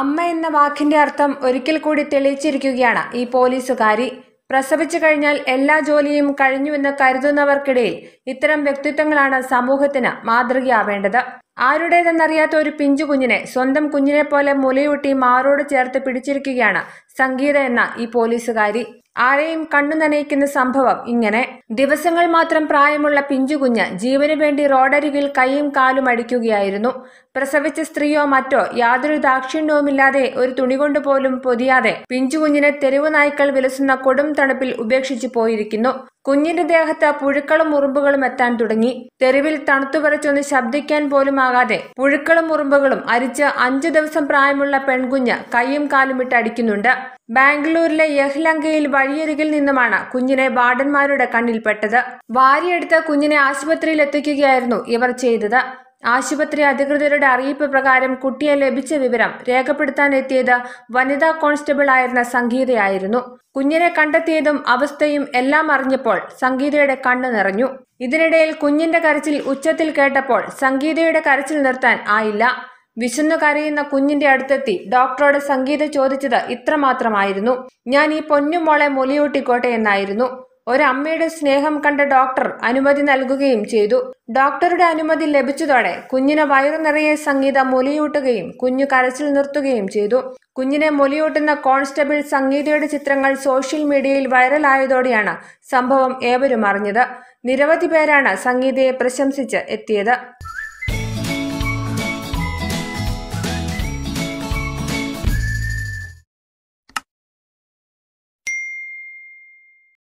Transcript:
അമ്മ എന്ന വാക്കിന്റെ അർത്ഥം ഒരിക്കൽ കൂടി തെളിയിച്ചിരിക്കുകയാണ് ഈ പോലീസുകാരി പ്രസവിച്ചു കഴിഞ്ഞാൽ എല്ലാ ജോലിയും കഴിഞ്ഞുവെന്ന് കരുതുന്നവർക്കിടയിൽ ഇത്തരം വ്യക്തിത്വങ്ങളാണ് സമൂഹത്തിന് മാതൃകയാവേണ്ടത് ആരുടേതെന്നറിയാത്ത ഒരു പിഞ്ചു കുഞ്ഞിനെ സ്വന്തം കുഞ്ഞിനെ പോലെ മുലയൂട്ടി മാറോട് ചേർത്ത് പിടിച്ചിരിക്കുകയാണ് സംഗീത എന്ന ഈ പോലീസുകാരി ആരെയും കണ്ണു നനയിക്കുന്ന സംഭവം ഇങ്ങനെ ദിവസങ്ങൾ മാത്രം പ്രായമുള്ള പിഞ്ചുകുഞ്ഞ് ജീവനു വേണ്ടി റോഡരികിൽ കൈയും കാലും അടിക്കുകയായിരുന്നു പ്രസവിച്ച സ്ത്രീയോ മറ്റോ യാതൊരു ദാക്ഷിണ്യവുമില്ലാതെ ഒരു തുണി കൊണ്ടുപോലും പൊതിയാതെ പിഞ്ചുകുഞ്ഞിനെ തെരുവു നായ്ക്കൾ വിലസുന്ന കൊടും തണുപ്പിൽ ഉപേക്ഷിച്ചു പോയിരിക്കുന്നു കുഞ്ഞിന്റെ ദേഹത്ത് പുഴുക്കളും ഉറുമ്പുകളും എത്താൻ തുടങ്ങി തെരുവിൽ തണുത്തുപറച്ചൊന്ന് ശബ്ദിക്കാൻ പോലും ആകാതെ പുഴുക്കളും ഉറുമ്പുകളും അരിച്ച് അഞ്ചു ദിവസം പ്രായമുള്ള പെൺകുഞ്ഞ് കൈയും കാലും ഇട്ട് അടിക്കുന്നുണ്ട് ബാംഗ്ലൂരിലെ യഹ്ലങ്കയിൽ വഴിയരികിൽ നിന്നുമാണ് കുഞ്ഞിനെ വാർഡന്മാരുടെ കണ്ണിൽപ്പെട്ടത് വാരിയെടുത്ത് കുഞ്ഞിനെ ആശുപത്രിയിൽ എത്തിക്കുകയായിരുന്നു ഇവർ ചെയ്തത് ആശുപത്രി അധികൃതരുടെ അറിയിപ്പ് പ്രകാരം കുട്ടിയെ ലഭിച്ച വിവരം രേഖപ്പെടുത്താനെത്തിയത് വനിതാ കോൺസ്റ്റബിൾ ആയിരുന്ന സംഗീതയായിരുന്നു കുഞ്ഞിനെ കണ്ടെത്തിയതും അവസ്ഥയും എല്ലാം അറിഞ്ഞപ്പോൾ സംഗീതയുടെ കണ്ണു നിറഞ്ഞു ഇതിനിടയിൽ കുഞ്ഞിന്റെ കരച്ചിൽ ഉച്ചത്തിൽ കേട്ടപ്പോൾ സംഗീതയുടെ കരച്ചിൽ നിർത്താൻ ആയില്ല വിശന്നു കരയുന്ന കുഞ്ഞിന്റെ അടുത്തെത്തി ഡോക്ടറോട് സംഗീത ചോദിച്ചത് ഇത്രമാത്രമായിരുന്നു ഞാൻ ഈ പൊന്നുമോളെ മുലയൂട്ടിക്കോട്ടെ എന്നായിരുന്നു ഒരമ്മയുടെ സ്നേഹം കണ്ട ഡോക്ടർ അനുമതി നൽകുകയും ചെയ്തു ഡോക്ടറുടെ അനുമതി ലഭിച്ചതോടെ കുഞ്ഞിനെ വയറു നിറയെ സംഗീത മൊലിയൂട്ടുകയും കുഞ്ഞു കരച്ചിൽ നിർത്തുകയും ചെയ്തു കുഞ്ഞിനെ മൊലിയൂട്ടുന്ന കോൺസ്റ്റബിൾ സംഗീതയുടെ ചിത്രങ്ങൾ സോഷ്യൽ മീഡിയയിൽ വൈറലായതോടെയാണ് സംഭവം ഏവരും അറിഞ്ഞത് നിരവധി പേരാണ് സംഗീതയെ പ്രശംസിച്ച് എത്തിയത്